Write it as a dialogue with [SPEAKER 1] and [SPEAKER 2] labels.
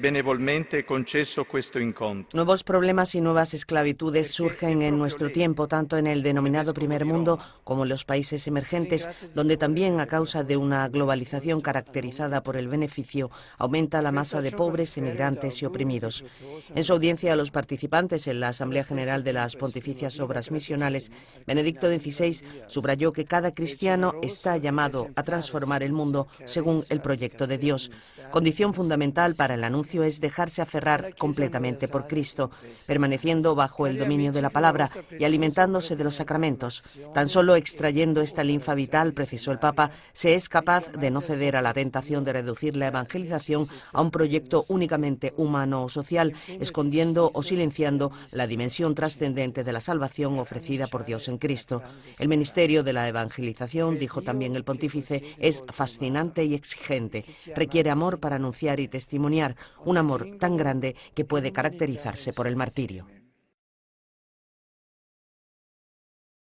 [SPEAKER 1] benevolmente
[SPEAKER 2] Nuevos problemas y nuevas esclavitudes surgen en nuestro tiempo, tanto en el denominado primer mundo como en los países emergentes, donde también a causa de una globalización caracterizada por el beneficio, aumenta la masa de pobres, emigrantes y oprimidos. En su audiencia a los participantes en la Asamblea este General de las pues, Pontificias Obras Misionales, Benedicto XVI subrayó que cada cristiano está llamado a transformar el mundo según el proyecto de Dios, condición fundamental para el anuncio es dejarse aferrar completamente por Cristo, permaneciendo bajo el dominio de la palabra y alimentándose de los sacramentos. Tan solo extrayendo esta linfa vital, precisó el Papa, se es capaz de no ceder a la tentación de reducir la evangelización a un proyecto únicamente humano o social, escondiendo o silenciando la dimensión trascendente de la salvación ofrecida por Dios en Cristo. El ministerio de la evangelización, dijo también el pontífice, es fascinante y exigente. Requiere
[SPEAKER 1] amor para anunciar y testificar un amor tan grande que puede caracterizarse por el martirio.